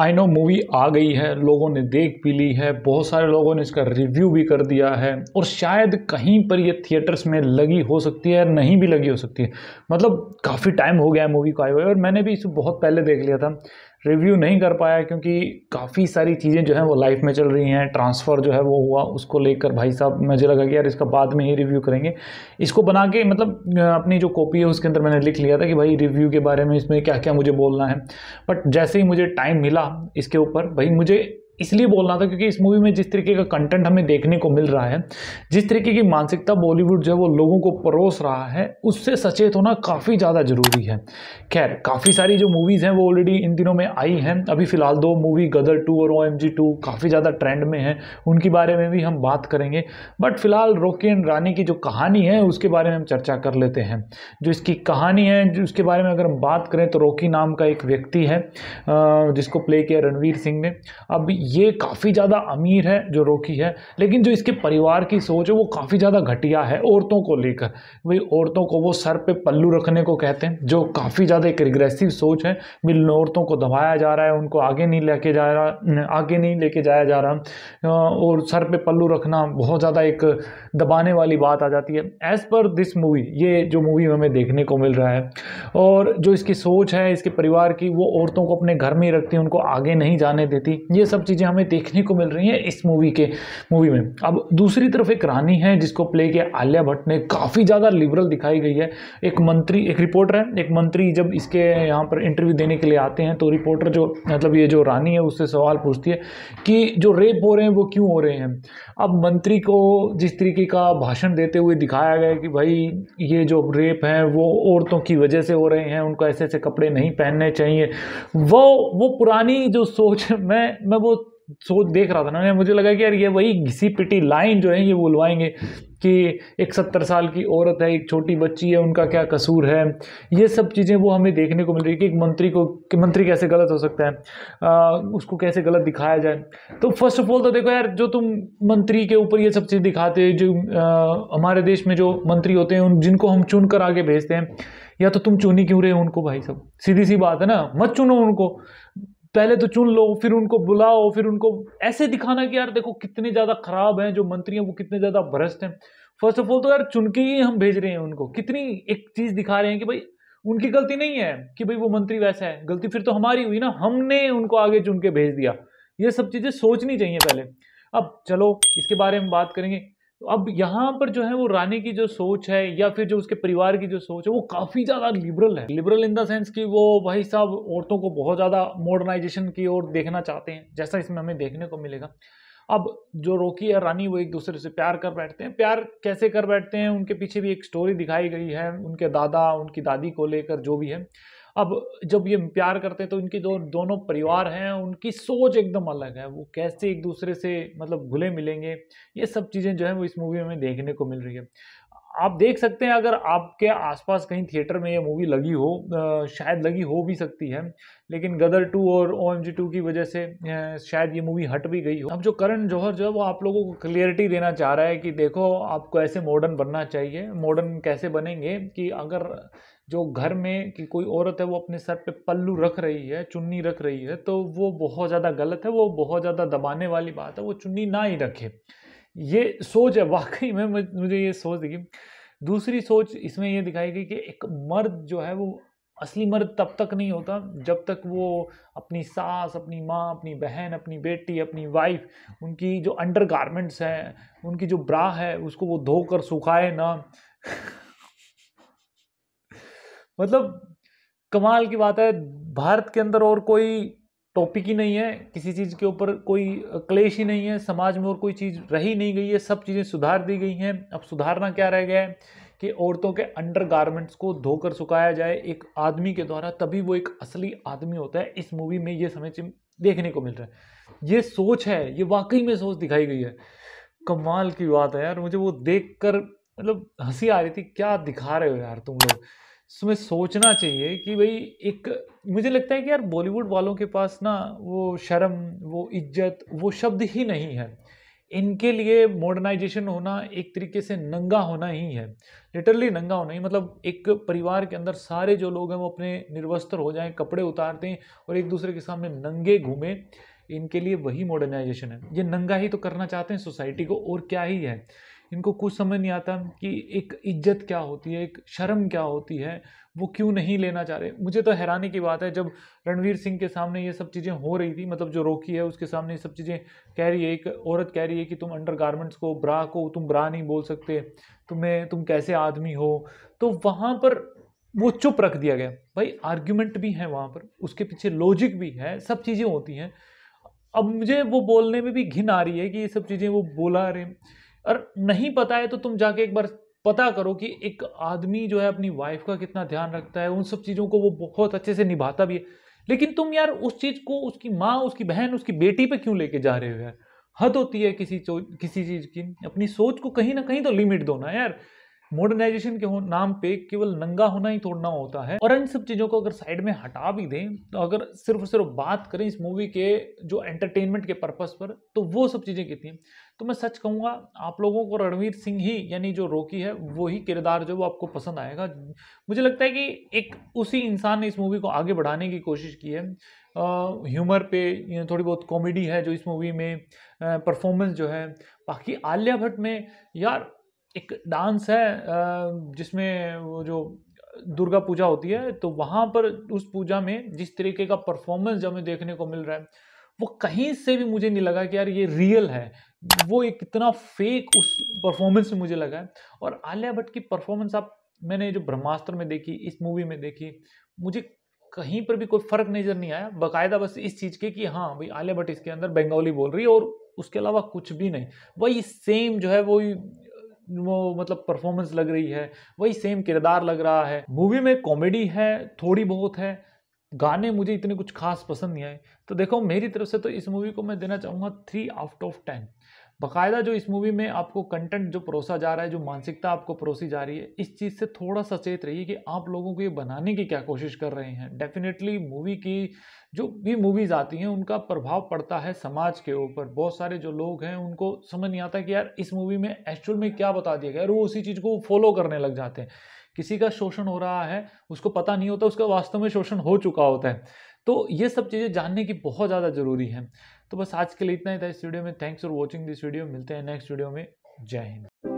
I know movie आ गई है लोगों ने देख भी ली है बहुत सारे लोगों ने इसका रिव्यू भी कर दिया है और शायद कहीं पर ये थिएटर्स में लगी हो सकती है नहीं भी लगी हो सकती है मतलब काफ़ी टाइम हो गया है मूवी को आए हुए और मैंने भी इसे बहुत पहले देख लिया था रिव्यू नहीं कर पाया क्योंकि काफ़ी सारी चीज़ें जो हैं वो लाइफ में चल रही हैं ट्रांसफ़र जो है वो हुआ उसको लेकर भाई साहब मुझे लगा कि यार इसका बाद में ही रिव्यू करेंगे इसको बना के मतलब अपनी जो कॉपी है उसके अंदर मैंने लिख लिया था कि भाई रिव्यू के बारे में इसमें क्या क्या मुझे बोलना है बट जैसे ही मुझे टाइम मिला इसके ऊपर भाई मुझे इसलिए बोल रहा था क्योंकि इस मूवी में जिस तरीके का कंटेंट हमें देखने को मिल रहा है जिस तरीके की मानसिकता बॉलीवुड जो है वो लोगों को परोस रहा है उससे सचेत होना काफ़ी ज़्यादा ज़रूरी है खैर काफ़ी सारी जो मूवीज़ हैं वो ऑलरेडी इन दिनों में आई हैं अभी फ़िलहाल दो मूवी गदर टू और ओ एम जी टू काफ़ी ज़्यादा ट्रेंड में है उनके बारे में भी हम बात करेंगे बट फिलहाल रोकी एंड रानी की जो कहानी है उसके बारे में हम चर्चा कर लेते हैं जो इसकी कहानी है उसके बारे में अगर हम बात करें तो रोकी नाम का एक व्यक्ति है जिसको प्ले किया रणवीर सिंह ने अब ये काफ़ी ज़्यादा अमीर है जो रोकी है लेकिन जो इसके परिवार की सोच है वो काफ़ी ज़्यादा घटिया है औरतों को लेकर भाई औरतों को वो सर पे पल्लू रखने को कहते हैं जो काफ़ी ज़्यादा एक रिग्रेसिव सोच है भी औरतों को दबाया जा रहा है उनको आगे नहीं लेके जा रहा आगे नहीं लेके जाया जा रहा और सर पर पल्लू रखना बहुत ज़्यादा एक दबाने वाली बात आ जाती है एज़ पर दिस मूवी ये जो मूवी हमें देखने को मिल रहा है और जो इसकी सोच है इसके परिवार की वो औरतों को अपने घर में ही रखती है उनको आगे नहीं जाने देती ये सब चीज़ चीज़ें हमें देखने को मिल रही हैं इस मूवी के मूवी में अब दूसरी तरफ एक रानी है जिसको प्ले किया आलिया भट्ट ने काफ़ी ज़्यादा लिबरल दिखाई गई है एक मंत्री एक रिपोर्टर है एक मंत्री जब इसके यहाँ पर इंटरव्यू देने के लिए आते हैं तो रिपोर्टर जो मतलब ये जो रानी है उससे सवाल पूछती है कि जो रेप हो रहे हैं वो क्यों हो रहे हैं अब मंत्री को जिस तरीके का भाषण देते हुए दिखाया गया कि भाई ये जो रेप हैं वो औरतों की वजह से हो रहे हैं उनको ऐसे ऐसे कपड़े नहीं पहनने चाहिए वो वो पुरानी जो सोच मैं मैं वो सोच देख रहा था ना मुझे लगा कि यार ये वही घिसी पिटी लाइन जो है ये बुलवाएंगे कि एक सत्तर साल की औरत है एक छोटी बच्ची है उनका क्या कसूर है ये सब चीज़ें वो हमें देखने को मिल रही है कि एक मंत्री को कि मंत्री कैसे गलत हो सकता है आ, उसको कैसे गलत दिखाया जाए तो फर्स्ट ऑफ ऑल तो देखो यार जो तुम मंत्री के ऊपर ये सब चीज़ दिखाते जो आ, हमारे देश में जो मंत्री होते हैं उन जिनको हम चुन कर आगे भेजते हैं या तो तुम चुनी क्यों रहे हो उनको भाई सब सीधी सी बात है ना मत चुनो उनको पहले तो चुन लो फिर उनको बुलाओ फिर उनको ऐसे दिखाना कि यार देखो कितने ज़्यादा खराब हैं जो मंत्री हैं वो कितने ज़्यादा भ्रष्ट हैं फर्स्ट ऑफ ऑल तो यार चुन के ही हम भेज रहे हैं उनको कितनी एक चीज़ दिखा रहे हैं कि भाई उनकी गलती नहीं है कि भाई वो मंत्री वैसा है गलती फिर तो हमारी हुई ना हमने उनको आगे चुन के भेज दिया ये सब चीज़ें सोचनी चाहिए पहले अब चलो इसके बारे में बात करेंगे तो अब यहाँ पर जो है वो रानी की जो सोच है या फिर जो उसके परिवार की जो सोच है वो काफी ज्यादा लिबरल है लिबरल इन द सेंस कि वो भाई साहब औरतों को बहुत ज्यादा मॉडर्नाइजेशन की ओर देखना चाहते हैं जैसा इसमें हमें देखने को मिलेगा अब जो रोकी या रानी वो एक दूसरे से प्यार कर बैठते हैं प्यार कैसे कर बैठते हैं उनके पीछे भी एक स्टोरी दिखाई गई है उनके दादा उनकी दादी को लेकर जो भी है अब जब ये प्यार करते हैं तो इनके जो दो, दोनों परिवार हैं उनकी सोच एकदम अलग है वो कैसे एक दूसरे से मतलब घुले मिलेंगे ये सब चीज़ें जो है वो इस मूवी में देखने को मिल रही है आप देख सकते हैं अगर आपके आसपास कहीं थिएटर में ये मूवी लगी हो शायद लगी हो भी सकती है लेकिन गदर टू और ओ एम जी टू की वजह से शायद ये मूवी हट भी गई हो अब जो करण जौहर जो है वो आप लोगों को क्लियरिटी देना चाह रहा है कि देखो आपको ऐसे मॉडर्न बनना चाहिए मॉडर्न कैसे बनेंगे कि अगर जो घर में कि कोई औरत है वो अपने सर पे पल्लू रख रही है चुन्नी रख रही है तो वो बहुत ज़्यादा गलत है वो बहुत ज़्यादा दबाने वाली बात है वो चुन्नी ना ही रखे ये सोच है वाकई में मुझे ये सोच दिखी दूसरी सोच इसमें ये दिखाई गई कि एक मर्द जो है वो असली मर्द तब तक नहीं होता जब तक वो अपनी सास अपनी माँ अपनी बहन अपनी बेटी अपनी वाइफ उनकी जो अंडर गारमेंट्स हैं उनकी जो ब्रा है उसको वो धोकर सुखाए ना मतलब कमाल की बात है भारत के अंदर और कोई टॉपिक ही नहीं है किसी चीज़ के ऊपर कोई क्लेश ही नहीं है समाज में और कोई चीज़ रही नहीं गई है सब चीज़ें सुधार दी गई हैं अब सुधारना क्या रह गया है कि औरतों के अंडर गारमेंट्स को धोकर सुखाया जाए एक आदमी के द्वारा तभी वो एक असली आदमी होता है इस मूवी में ये समझ देखने को मिल रहा है ये सोच है ये वाकई में सोच दिखाई गई है कमाल की बात है यार मुझे वो देख कर मतलब हंसी आ रही थी क्या दिखा रहे हो यार तुम लोग उसमें सोचना चाहिए कि भाई एक मुझे लगता है कि यार बॉलीवुड वालों के पास ना वो शर्म वो इज्जत वो शब्द ही नहीं है इनके लिए मॉडर्नाइजेशन होना एक तरीके से नंगा होना ही है लिटरली नंगा होना ही मतलब एक परिवार के अंदर सारे जो लोग हैं वो अपने निर्वस्त्र हो जाएं कपड़े उतारते हैं और एक दूसरे के सामने नंगे घूमें इनके लिए वही मॉडर्नाइजेशन है ये नंगा ही तो करना चाहते हैं सोसाइटी को और क्या ही है इनको कुछ समझ नहीं आता कि एक इज्जत क्या होती है एक शर्म क्या होती है वो क्यों नहीं लेना चाह रहे मुझे तो हैरानी की बात है जब रणवीर सिंह के सामने ये सब चीज़ें हो रही थी मतलब जो रोकी है उसके सामने ये सब चीज़ें कह रही है एक औरत कह रही है कि तुम अंडर गारमेंट्स को ब्रा को तुम ब्रा नहीं बोल सकते तुम्हें तुम कैसे आदमी हो तो वहाँ पर वो चुप रख दिया गया भाई आर्ग्यूमेंट भी है वहाँ पर उसके पीछे लॉजिक भी है सब चीज़ें होती हैं अब मुझे वो बोलने में भी घिन आ रही है कि ये सब चीज़ें वो बोला रहे और नहीं पता है तो तुम जाके एक बार पता करो कि एक आदमी जो है अपनी वाइफ का कितना ध्यान रखता है उन सब चीज़ों को वो बहुत अच्छे से निभाता भी है लेकिन तुम यार उस चीज़ को उसकी माँ उसकी बहन उसकी बेटी पे क्यों लेके जा रहे हो यार हद होती है किसी किसी चीज़ की अपनी सोच को कहीं ना कहीं तो लिमिट दो ना यार मॉडर्नाइजेशन के नाम पे केवल नंगा होना ही तोड़ना होता है और इन सब चीज़ों को अगर साइड में हटा भी दें तो अगर सिर्फ सिर्फ बात करें इस मूवी के जो एंटरटेनमेंट के पर्पस पर तो वो सब चीज़ें कितनी तो मैं सच कहूँगा आप लोगों को रणवीर सिंह ही यानी जो रोकी है वो ही किरदार जो वो आपको पसंद आएगा मुझे लगता है कि एक उसी इंसान ने इस मूवी को आगे बढ़ाने की कोशिश की है ह्यूमर पे थोड़ी बहुत कॉमेडी है जो इस मूवी में परफॉर्मेंस जो है बाकी आलिया भट्ट में यार एक डांस है जिसमें वो जो दुर्गा पूजा होती है तो वहाँ पर उस पूजा में जिस तरीके का परफॉर्मेंस हमें देखने को मिल रहा है वो कहीं से भी मुझे नहीं लगा कि यार ये रियल है वो एक इतना फेक उस परफॉर्मेंस में मुझे लगा है और आलिया भट्ट की परफॉर्मेंस आप मैंने जो ब्रह्मास्त्र में देखी इस मूवी में देखी मुझे कहीं पर भी कोई फर्क नज़र नहीं आया बाकायदा बस इस चीज़ के कि हाँ भाई आलिया भट्ट इसके अंदर बंगाली बोल रही है और उसके अलावा कुछ भी नहीं वही सेम जो है वही वो मतलब परफॉर्मेंस लग रही है वही सेम किरदार लग रहा है मूवी में कॉमेडी है थोड़ी बहुत है गाने मुझे इतने कुछ खास पसंद नहीं आए तो देखो मेरी तरफ से तो इस मूवी को मैं देना चाहूँगा थ्री आउट ऑफ टेन बाकायदा जो इस मूवी में आपको कंटेंट जो परोसा जा रहा है जो मानसिकता आपको परोसी जा रही है इस चीज़ से थोड़ा सचेत रहिए कि आप लोगों को ये बनाने की क्या कोशिश कर रहे हैं डेफिनेटली मूवी की जो भी मूवीज़ आती हैं उनका प्रभाव पड़ता है समाज के ऊपर बहुत सारे जो लोग हैं उनको समझ नहीं आता कि यार इस मूवी में एक्चुअल में क्या बता दिया गया और वो उसी चीज़ को फॉलो करने लग जाते हैं किसी का शोषण हो रहा है उसको पता नहीं होता उसका वास्तव में शोषण हो चुका होता है तो ये सब चीज़ें जानने की बहुत ज़्यादा ज़रूरी है तो बस आज के लिए इतना ही था इस वीडियो में thanks for watching this video मिलते हैं नेक्स्ट वीडियो में जय हिंद